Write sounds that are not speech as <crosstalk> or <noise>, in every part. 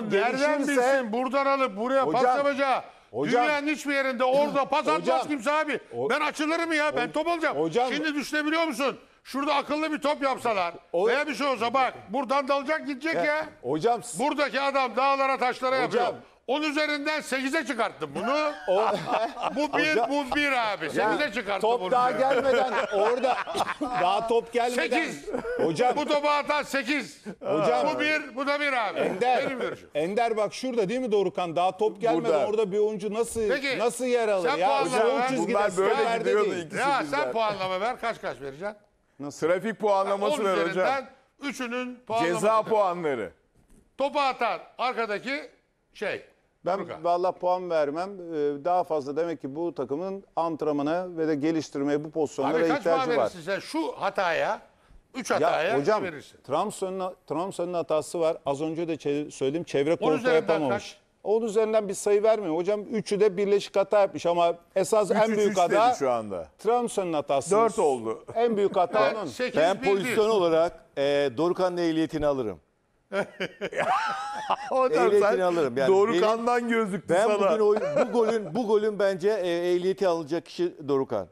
Oğlum nereden bilsin buradan alıp buraya Hocam, pas hocam. Dünyanın hiçbir yerinde orada pas atmaz kimse abi. o- ben açılırım ya ben top alacağım. Hocam- Şimdi düşünebiliyor musun? Şurada akıllı bir top yapsalar O- veya bir şey olsa bak buradan dalacak gidecek ya. Hocam Buradaki adam dağlara taşlara Hocam, yapıyor. 10 üzerinden 8'e çıkarttım bunu. O, ah, bu bir, bu bir abi. 8'e çıkarttım top bunu. daha gelmeden orada <laughs> daha top gelmeden 8. Hocam bu topu atan 8. Hocam bu bir, bu da bir abi. Ender, Ender bak şurada değil mi Dorukan? Daha top gelmeden Burada. orada bir oyuncu nasıl Peki, nasıl yer alır? sen Ya puanla ver. o Bunlar böyle stoperde gidiyordu değil. ikisi Ya sen birden. puanlama ver kaç kaç vereceksin? Trafik 10 puanlaması ver hocam. üzerinden 3'ünün puanlaması. Ceza puanları. Topu atan arkadaki şey ben Furkan. valla puan vermem. Ee, daha fazla demek ki bu takımın antrenmana ve de geliştirmeye bu pozisyonlara ihtiyacı var. Abi kaç puan ihtiyacı var. verirsin şu hataya? Üç Ya hocam verirsin. Trabzon'un hatası var. Az önce de çe- söyledim çevre korku üzerinden yapamamış. kaç? Onun üzerinden bir sayı vermiyor. Hocam üçü de birleşik hata yapmış ama esas en büyük hata şu anda. Trabzon'un hatası. Dört oldu. En büyük hata Ben onun. Ben pozisyon olarak e, Dorukhan'ın ehliyetini alırım. <laughs> Hocam Ehliyetini alırım. Yani benim- Dorukan'dan gözüktü Ben sana. bugün o, bu golün bu golün bence e, ehliyeti alacak kişi Dorukan.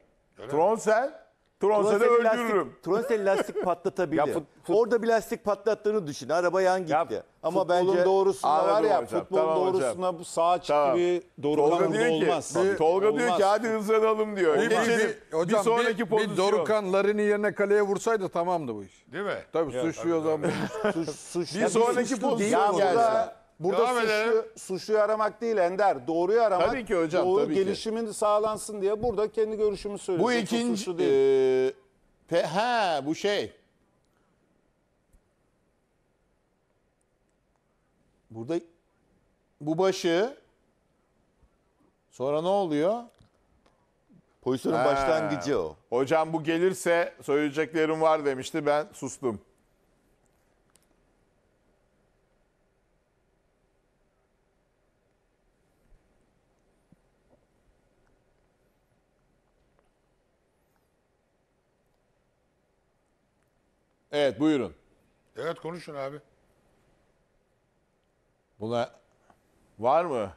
Tronsel Tronsa'da Tronseli öldürürüm. lastik, Tronseli lastik <laughs> patlatabilir. fut- fut- Orada bir lastik patlattığını düşün. Araba yan gitti. Ya Ama futbolun bence doğrusuna Aa, var ya hocam, futbolun tamam hocam. bu sağ çık Tamam. gibi doğru Tolga diyor ki, olmaz. bir- Tolga diyor ki hadi hızlanalım diyor. Bir, Geçelim. bir, hocam, bir sonraki pozisyon. Bir Dorukan Larin'i yerine kaleye vursaydı tamamdı bu iş. Değil mi? Tabii suçluyor o zaman. suç, suç, Bir sonraki pozisyon geldi. Burada Devam suçlu, suçluyu aramak değil Ender. Doğruyu aramak. Tabii ki hocam. Doğru tabii gelişimin ki. sağlansın diye burada kendi görüşümü söylüyorum. Bu ikinci... E, ha bu şey. Burada bu başı sonra ne oluyor? Pozisyonun ha. başlangıcı o. Hocam bu gelirse söyleyeceklerim var demişti ben sustum. Evet buyurun. Evet konuşun abi. Buna var mı?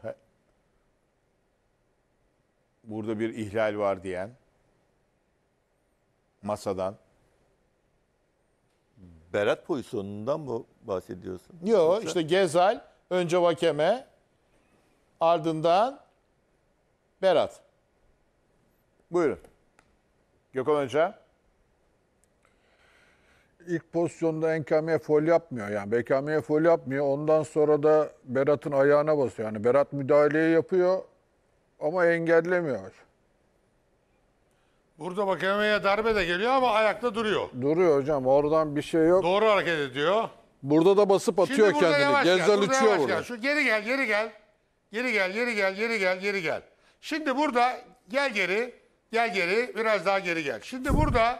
Burada bir ihlal var diyen masadan. Berat pozisyonundan mı bahsediyorsun? Yok Yoksa... işte Gezal önce Vakeme ardından Berat. Buyurun. Gökhan Hoca ilk pozisyonda NKM'ye fol yapmıyor. Yani BKM'ye fol yapmıyor. Ondan sonra da Berat'ın ayağına basıyor. Yani Berat müdahaleyi yapıyor ama engellemiyor. Burada bakemeye darbe de geliyor ama ayakta duruyor. Duruyor hocam. Oradan bir şey yok. Doğru hareket ediyor. Burada da basıp atıyor Şimdi kendini. Yavaş uçuyor burada. Gel. Şu geri gel, geri gel. Geri gel, geri gel, geri gel, geri gel. Şimdi burada gel geri, gel geri, biraz daha geri gel. Şimdi burada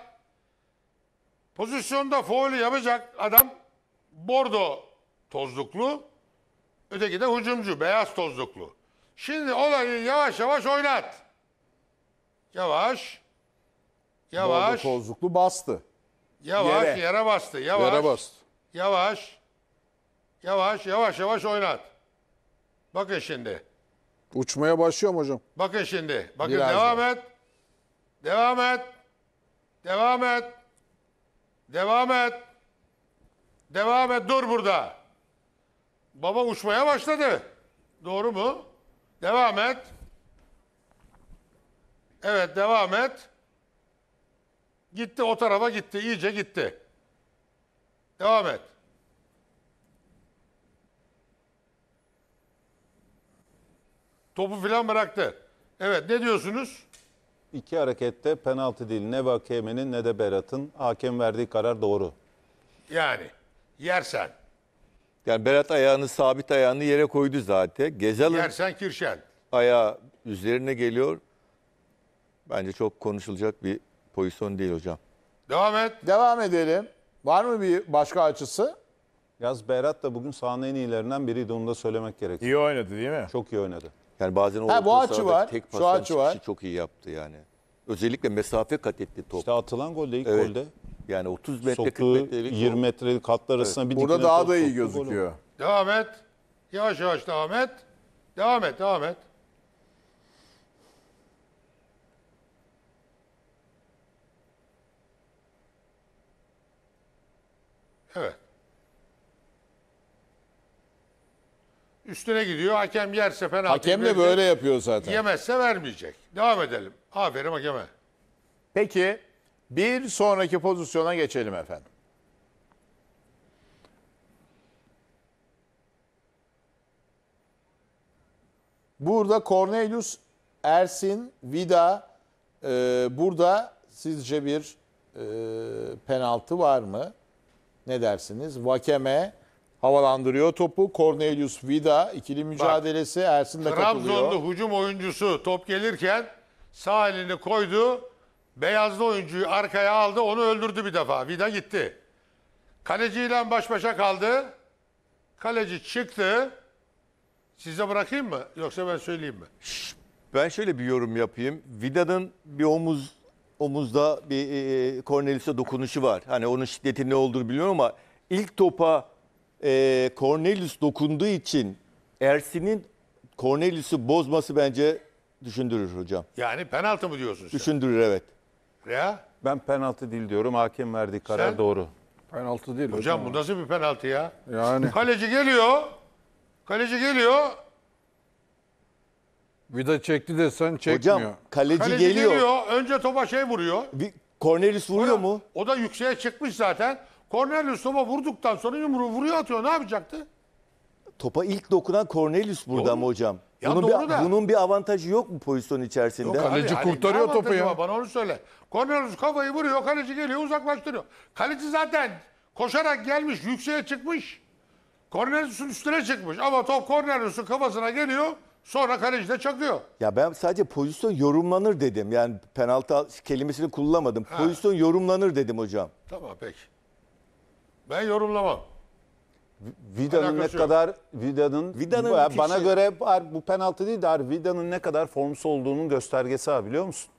Pozisyonda foul yapacak adam bordo tozluklu, öteki de hücumcu, beyaz tozluklu. Şimdi olayı yavaş yavaş oynat. Yavaş, yavaş. Bordo tozluklu bastı. Yavaş, yere, yere bastı. Yavaş, yere bastı. Yavaş, yavaş, yavaş yavaş oynat. Bakın şimdi. Uçmaya başlıyorum hocam. Bakın şimdi. Bakın Biraz devam da. et. Devam et. Devam et. Devam et. Devam et. Dur burada. Baba uçmaya başladı. Doğru mu? Devam et. Evet devam et. Gitti o tarafa gitti. iyice gitti. Devam et. Topu filan bıraktı. Evet ne diyorsunuz? İki harekette penaltı değil. Ne Vakemen'in ne de Berat'ın. Hakem verdiği karar doğru. Yani yersen. Yani Berat ayağını sabit ayağını yere koydu zaten. Gezal'ın Yersen kirşen. ayağı üzerine geliyor. Bence çok konuşulacak bir pozisyon değil hocam. Devam et. Devam edelim. Var mı bir başka açısı? Yaz Berat da bugün sahanın en iyilerinden biriydi. Onu da söylemek gerekiyor. İyi oynadı değil mi? Çok iyi oynadı. Yani bazen o ha, bu açı var. tek pastan açı var. çok iyi yaptı yani. Özellikle mesafe kat etti top. İşte atılan golde ilk evet. golde. Yani 30 metre Soktuğu 40 metrelik 20 metrelik katlar arasında evet. bir Burada daha top, da iyi gözüküyor. Devam et. Yavaş yavaş devam et. Devam et, devam et. Evet. Üstüne gidiyor. Hakem yerse penaltı. Hakem de böyle yapıyor zaten. Yemezse vermeyecek. Devam edelim. Aferin hakeme. Peki bir sonraki pozisyona geçelim efendim. Burada Cornelius Ersin Vida e, burada sizce bir e, penaltı var mı? Ne dersiniz? Vakeme havalandırıyor topu. Cornelius Vida ikili mücadelesi Ersin de katılıyor. Trabzon'da hücum oyuncusu top gelirken sağ elini koydu. Beyazlı oyuncuyu arkaya aldı. Onu öldürdü bir defa. Vida gitti. Kaleciyle baş başa kaldı. Kaleci çıktı. Size bırakayım mı? Yoksa ben söyleyeyim mi? Ben şöyle bir yorum yapayım. Vida'nın bir omuz omuzda bir e, e Cornelius'a dokunuşu var. Hani onun şiddeti ne olduğunu biliyorum ama ilk topa e, Cornelius dokunduğu için Ersin'in Cornelius'u bozması bence düşündürür hocam. Yani penaltı mı diyorsun sen? Düşündürür evet. Ya? Ben penaltı değil diyorum. Hakem verdiği karar Sen? doğru. Penaltı değil. Hocam Hocam bu nasıl bir penaltı ya? Yani Kaleci geliyor. Kaleci geliyor. vida çekti de sen çekmiyor. Hocam kaleci, Kaleci geliyor. geliyor. Önce topa şey vuruyor. Bir- Cornelius vuruyor mu? O da yükseğe çıkmış zaten. Cornelius topa vurduktan sonra yumruğu vuruyor atıyor. Ne yapacaktı? Topa ilk dokunan Cornelius burada mı hocam? Ya bunun, doğru bir, da. bunun bir avantajı yok mu pozisyon içerisinde? Yok, kaleci hani kurtarıyor ne topu ya. Var, bana onu söyle. Cornelius kafayı vuruyor, kaleci geliyor, uzaklaştırıyor. Kaleci zaten koşarak gelmiş, yükseğe çıkmış. Cornelius'un üstüne çıkmış ama top Cornelius'un kafasına geliyor. Sonra kaleci de çakıyor. Ya ben sadece pozisyon yorumlanır dedim. Yani penaltı kelimesini kullanmadım. Ha. Pozisyon yorumlanır dedim hocam. Tamam peki. Ben yorumlamam. Vida'nın ne kadar Vida'nın Vida'nın bana, bana şey- göre bu penaltı değil de Vida'nın ne kadar formsuz olduğunun göstergesi abi biliyor musun?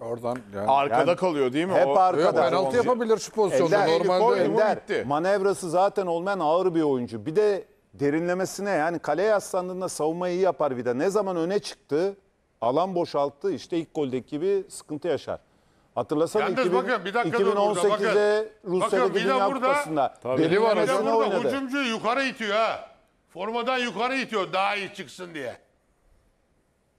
Oradan yani. Arkada Yani kalıyor değil mi? hep arkada. penaltı yapabilir şu pozisyonda Ender, normalde. Ender. manevrası zaten olmayan ağır bir oyuncu. Bir de derinlemesine yani kaleye yaslandığında savunmayı iyi yapar Vida. Ne zaman öne çıktı, alan boşalttı işte ilk goldeki gibi sıkıntı yaşar. Hatırlasana Yalnız 2000, bakın, bir dakika 2018'de Rusya'da bir Dünya burada, Kupası'nda. Deli var. Bir de burada oynadı. yukarı itiyor ha. Formadan yukarı itiyor daha iyi çıksın diye.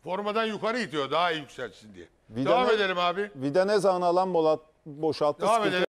Formadan yukarı itiyor daha iyi yükselsin diye. Vidane, Devam edelim abi. Vida ne zaman alan bolat boşalttı. Devam edelim.